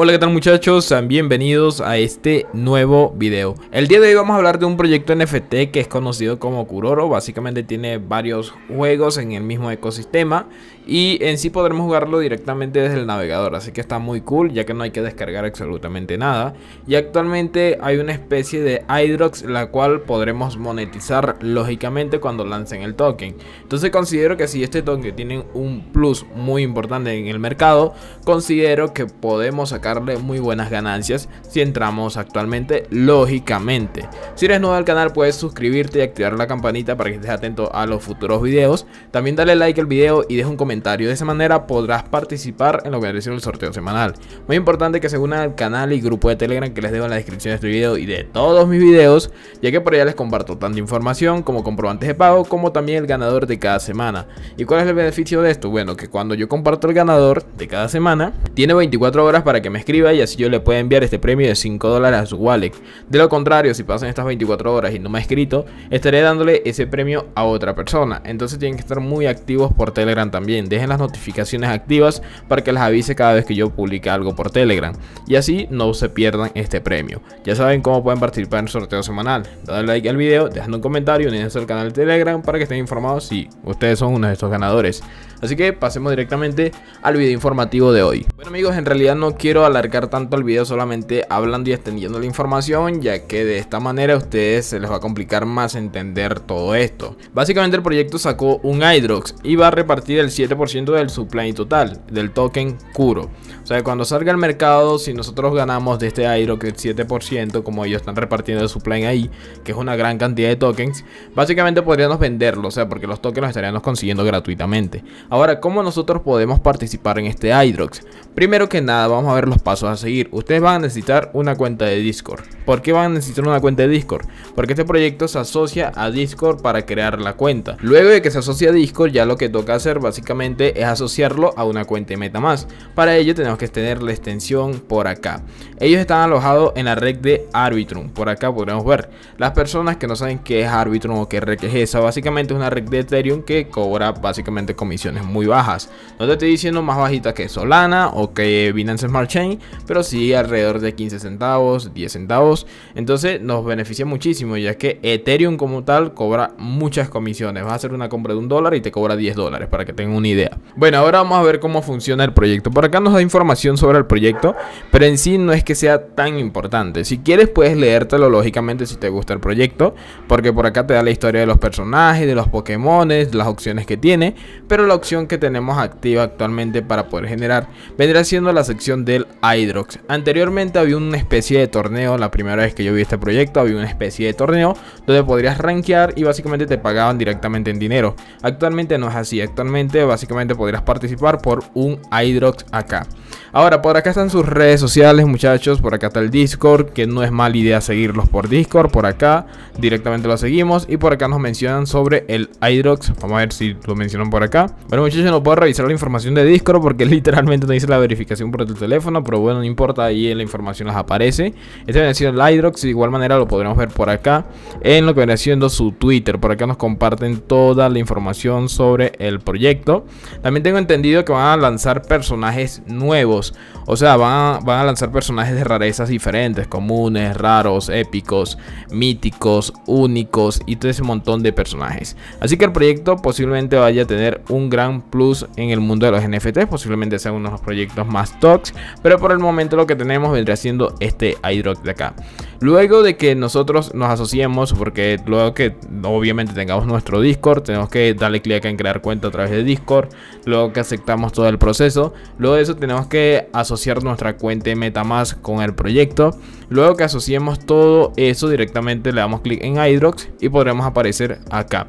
Hola qué tal muchachos, sean bienvenidos a este nuevo video El día de hoy vamos a hablar de un proyecto NFT que es conocido como Kuroro Básicamente tiene varios juegos en el mismo ecosistema y en sí podremos jugarlo directamente desde el navegador, así que está muy cool ya que no hay que descargar absolutamente nada. Y actualmente hay una especie de iDrox la cual podremos monetizar lógicamente cuando lancen el token. Entonces considero que si este token tiene un plus muy importante en el mercado, considero que podemos sacarle muy buenas ganancias si entramos actualmente lógicamente. Si eres nuevo al canal puedes suscribirte y activar la campanita para que estés atento a los futuros videos. También dale like al video y deja un comentario de esa manera podrás participar en lo que es el sorteo semanal. Muy importante que se unan al canal y grupo de Telegram que les dejo en la descripción de este video y de todos mis videos, ya que por allá les comparto tanta información como comprobantes de pago como también el ganador de cada semana. ¿Y cuál es el beneficio de esto? Bueno, que cuando yo comparto el ganador de cada semana, tiene 24 horas para que me escriba y así yo le pueda enviar este premio de 5 dólares a su wallet. De lo contrario, si pasan estas 24 horas y no me ha escrito, estaré dándole ese premio a otra persona. Entonces tienen que estar muy activos por Telegram también dejen las notificaciones activas para que Les avise cada vez que yo publique algo por Telegram y así no se pierdan este premio. Ya saben cómo pueden participar en el sorteo semanal, dale like al video, dejando un comentario, unirse al canal de Telegram para que estén informados si ustedes son uno de estos ganadores. Así que pasemos directamente al video informativo de hoy. Bueno amigos, en realidad no quiero alargar tanto el video solamente hablando y extendiendo la información, ya que de esta manera a ustedes se les va a complicar más entender todo esto. Básicamente el proyecto sacó un iDrox y va a repartir el 7% ciento del supply total del token Kuro sea, cuando salga el mercado, si nosotros ganamos de este el 7%, como ellos están repartiendo su plan ahí, que es una gran cantidad de tokens, básicamente podríamos venderlo, o sea, porque los tokens los estaríamos consiguiendo gratuitamente. Ahora, ¿cómo nosotros podemos participar en este iDrox? Primero que nada, vamos a ver los pasos a seguir. Ustedes van a necesitar una cuenta de Discord. ¿Por qué van a necesitar una cuenta de Discord? Porque este proyecto se asocia a Discord para crear la cuenta. Luego de que se asocia a Discord, ya lo que toca hacer básicamente es asociarlo a una cuenta de MetaMask. Para ello tenemos que es tener la extensión por acá. Ellos están alojados en la red de Arbitrum. Por acá podemos ver las personas que no saben qué es Arbitrum o qué red es esa. Básicamente es una red de Ethereum que cobra básicamente comisiones muy bajas. No te estoy diciendo más bajita que Solana o que Binance Smart Chain, pero sí alrededor de 15 centavos, 10 centavos. Entonces nos beneficia muchísimo ya que Ethereum como tal cobra muchas comisiones. Vas a hacer una compra de un dólar y te cobra 10 dólares para que tengan una idea. Bueno, ahora vamos a ver cómo funciona el proyecto. Por acá nos da información sobre el proyecto, pero en sí no es que sea tan importante. Si quieres puedes leértelo lógicamente si te gusta el proyecto, porque por acá te da la historia de los personajes, de los Pokémon, las opciones que tiene, pero la opción que tenemos activa actualmente para poder generar vendrá siendo la sección del Hydrox. Anteriormente había una especie de torneo, la primera vez que yo vi este proyecto había una especie de torneo donde podrías rankear y básicamente te pagaban directamente en dinero. Actualmente no es así, actualmente básicamente podrías participar por un Hydrox acá. Ahora, por acá están sus redes sociales, muchachos. Por acá está el Discord, que no es mala idea seguirlos por Discord. Por acá directamente lo seguimos. Y por acá nos mencionan sobre el Hydrox Vamos a ver si lo mencionan por acá. Bueno, muchachos, no puedo revisar la información de Discord porque literalmente no hice la verificación por el teléfono. Pero bueno, no importa, ahí la información nos aparece. Este viene siendo el iDrox. De igual manera lo podremos ver por acá en lo que viene siendo su Twitter. Por acá nos comparten toda la información sobre el proyecto. También tengo entendido que van a lanzar personajes nuevos. O sea, van a, lanzar personajes de rarezas diferentes, comunes, raros, épicos, míticos, únicos y todo ese montón de personajes. Así que el proyecto posiblemente vaya a tener un gran plus en el mundo de los NFTs, posiblemente sea uno de los proyectos más tox, pero por el momento lo que tenemos vendría siendo este iDrop de acá. Luego de que nosotros nos asociemos, porque luego que obviamente tengamos nuestro Discord, tenemos que darle clic en crear cuenta a través de Discord, luego que aceptamos todo el proceso, luego de eso tenemos que asociar nuestra cuenta MetaMask con el proyecto. Luego que asociemos todo eso directamente le damos clic en iDrox y podremos aparecer acá.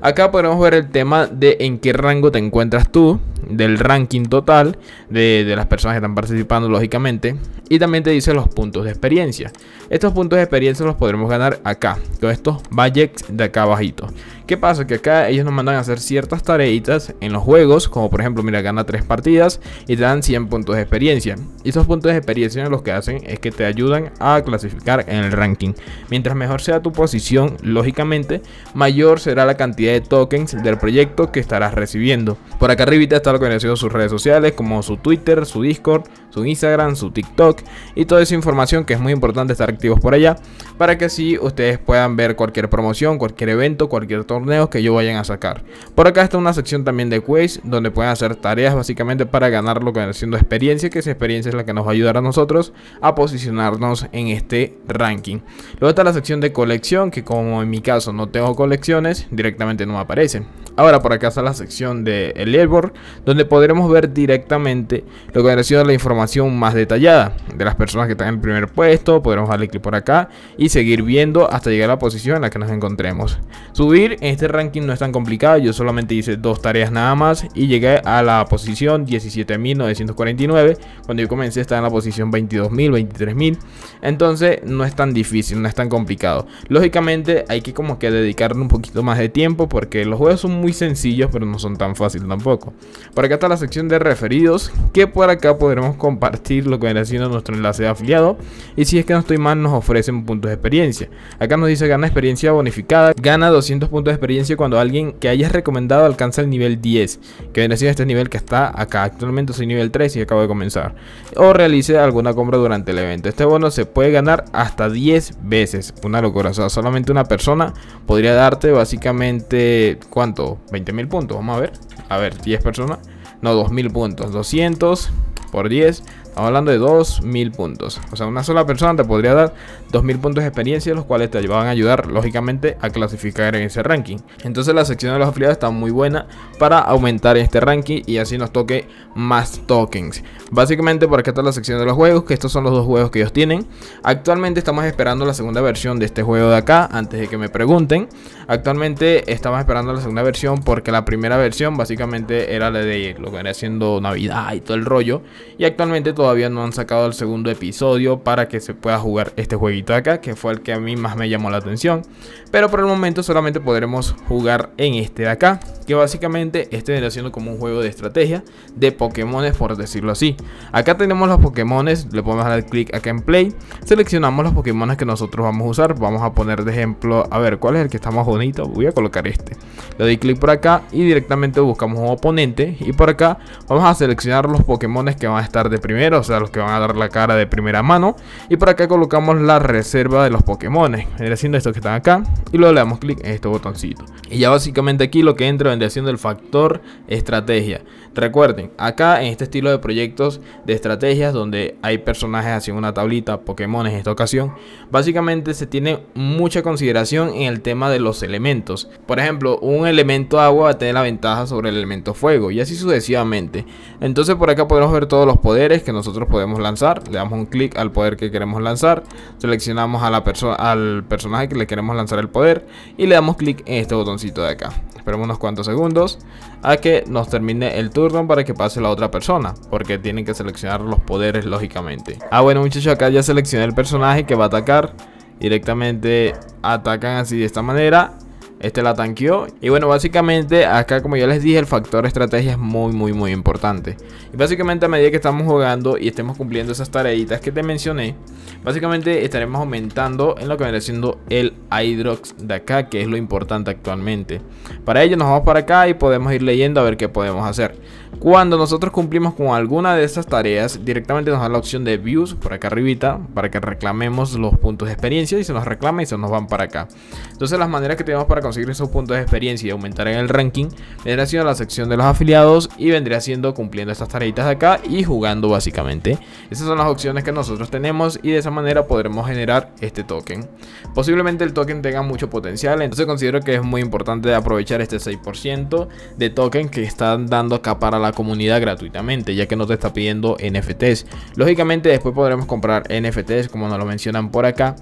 Acá podremos ver el tema de en qué rango te encuentras tú, del ranking total de, las personas que están participando lógicamente. Y también te dice los puntos de experiencia. Estos puntos de experiencia los podremos ganar acá, con estos budgets de acá abajito. ¿Qué pasa? Que acá ellos nos mandan a hacer ciertas tareitas en los juegos, como por ejemplo, mira, gana 3 partidas y te dan 100 puntos de experiencia. Y esos puntos de experiencia lo que hacen es que te ayudan a clasificar en el ranking. Mientras mejor sea tu posición, lógicamente, mayor será la cantidad de tokens del proyecto que estarás recibiendo. Por acá arribita está lo que sus redes sociales, como su Twitter, su Discord, su Instagram, su TikTok y toda esa información que es muy importante estar activos por allá para que así ustedes puedan ver cualquier promoción, cualquier evento, cualquier torneo que yo vayan a sacar. Por acá está una sección también de quiz, donde pueden hacer tareas básicamente para ganar lo que experiencia, que esa experiencia es la que nos va a ayudar a nosotros a posicionarnos en este ranking. Luego está la sección de colección que como en mi caso no tengo colecciones, directamente no aparece. Ahora por acá está la sección de el leaderboard donde podremos ver directamente lo que ha recibido la información más detallada de las personas que están en el primer puesto. Podremos darle clic por acá y seguir viendo hasta llegar a la posición en la que nos encontremos. Subir en este ranking no es tan complicado. Yo solamente hice dos tareas nada más y llegué a la posición 17.949. Cuando yo comencé estaba en la posición 22.000, 23.000. Entonces no es tan difícil, no es tan complicado. Lógicamente hay que como que dedicarle un poquito más de tiempo porque los juegos son muy sencillos pero no son tan fáciles tampoco. Por acá está la sección de referidos que por acá podremos compartir lo que viene haciendo nuestro enlace de afiliado. Y si es que no estoy mal, nos ofrecen puntos de experiencia. Acá nos dice gana experiencia bonificada. Gana 200 puntos de experiencia cuando alguien que hayas recomendado alcanza el nivel 10. Que viene siendo este nivel que está acá. Actualmente soy nivel 3 y acabo de comenzar. O realice alguna compra durante el evento. Este bono se puede ganar hasta 10 veces. Una locura. O sea, solamente una persona podría darte básicamente... ¿Cuánto? 20.000 puntos. Vamos a ver. A ver, 10 personas. No, 2.000 puntos. 200 por 10 hablando de 2000 puntos. O sea, una sola persona te podría dar 2000 puntos de experiencia, los cuales te van a ayudar, lógicamente, a clasificar en ese ranking. Entonces, la sección de los afiliados está muy buena para aumentar este ranking y así nos toque más tokens. Básicamente, por acá está la sección de los juegos, que estos son los dos juegos que ellos tienen. Actualmente estamos esperando la segunda versión de este juego de acá, antes de que me pregunten. Actualmente estamos esperando la segunda versión porque la primera versión básicamente era la de lo que era siendo Navidad y todo el rollo. Y actualmente todavía no han sacado el segundo episodio para que se pueda jugar este jueguito de acá, que fue el que a mí más me llamó la atención. Pero por el momento solamente podremos jugar en este de acá básicamente este viene como un juego de estrategia de Pokémones, por decirlo así. Acá tenemos los Pokémones, le podemos dar clic acá en Play, seleccionamos los Pokémones que nosotros vamos a usar, vamos a poner de ejemplo, a ver, ¿cuál es el que está más bonito? Voy a colocar este. Le doy clic por acá y directamente buscamos un oponente y por acá vamos a seleccionar los Pokémones que van a estar de primero, o sea, los que van a dar la cara de primera mano y por acá colocamos la reserva de los Pokémones, haciendo estos que están acá y luego le damos clic en este botoncito. Y ya básicamente aquí lo que entra del factor estrategia. Recuerden, acá en este estilo de proyectos de estrategias donde hay personajes haciendo una tablita, Pokémon en esta ocasión, básicamente se tiene mucha consideración en el tema de los elementos. Por ejemplo, un elemento agua va a tener la ventaja sobre el elemento fuego y así sucesivamente. Entonces por acá podemos ver todos los poderes que nosotros podemos lanzar. Le damos un clic al poder que queremos lanzar, seleccionamos a la persona al personaje que le queremos lanzar el poder y le damos clic en este botoncito de acá. Esperamos unos cuantos segundos a que nos termine el turno para que pase la otra persona, porque tienen que seleccionar los poderes lógicamente. Ah bueno muchachos, acá ya seleccioné el personaje que va a atacar. Directamente atacan así de esta manera este la tanqueó. Y bueno, básicamente acá como ya les dije, el factor estrategia es muy, muy, muy importante. Y básicamente a medida que estamos jugando y estemos cumpliendo esas tareas que te mencioné, básicamente estaremos aumentando en lo que viene siendo el Hydrox de acá, que es lo importante actualmente. Para ello nos vamos para acá y podemos ir leyendo a ver qué podemos hacer. Cuando nosotros cumplimos con alguna de estas tareas, directamente nos da la opción de views por acá arribita para que reclamemos los puntos de experiencia y se nos reclama y se nos van para acá. Entonces las maneras que tenemos para conseguir esos puntos de experiencia y aumentar en el ranking, vendría siendo la sección de los afiliados y vendría siendo cumpliendo estas tareitas de acá y jugando básicamente. Esas son las opciones que nosotros tenemos y de esa manera podremos generar este token. Posiblemente el token tenga mucho potencial, entonces considero que es muy importante aprovechar este 6% de token que están dando acá para la comunidad gratuitamente, ya que no te está pidiendo NFTs. Lógicamente después podremos comprar NFTs como nos lo mencionan por acá,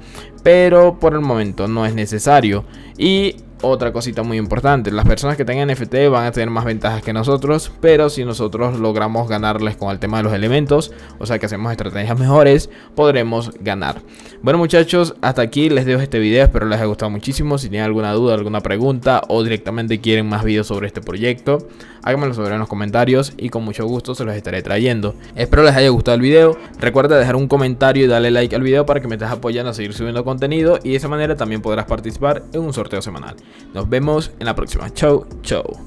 pero por el momento no es necesario. Y otra cosita muy importante, las personas que tengan NFT van a tener más ventajas que nosotros, pero si nosotros logramos ganarles con el tema de los elementos, o sea que hacemos estrategias mejores, podremos ganar. Bueno muchachos, hasta aquí les dejo este video, espero les haya gustado muchísimo, si tienen alguna duda, alguna pregunta o directamente quieren más videos sobre este proyecto, háganmelo saber en los comentarios y con mucho gusto se los estaré trayendo. Espero les haya gustado el video, recuerda dejar un comentario y darle like al video para que me estés apoyando a seguir subiendo contenido y de esa manera también podrás participar en un sorteo semanal. Nos vemos en la próxima. Chau, chau.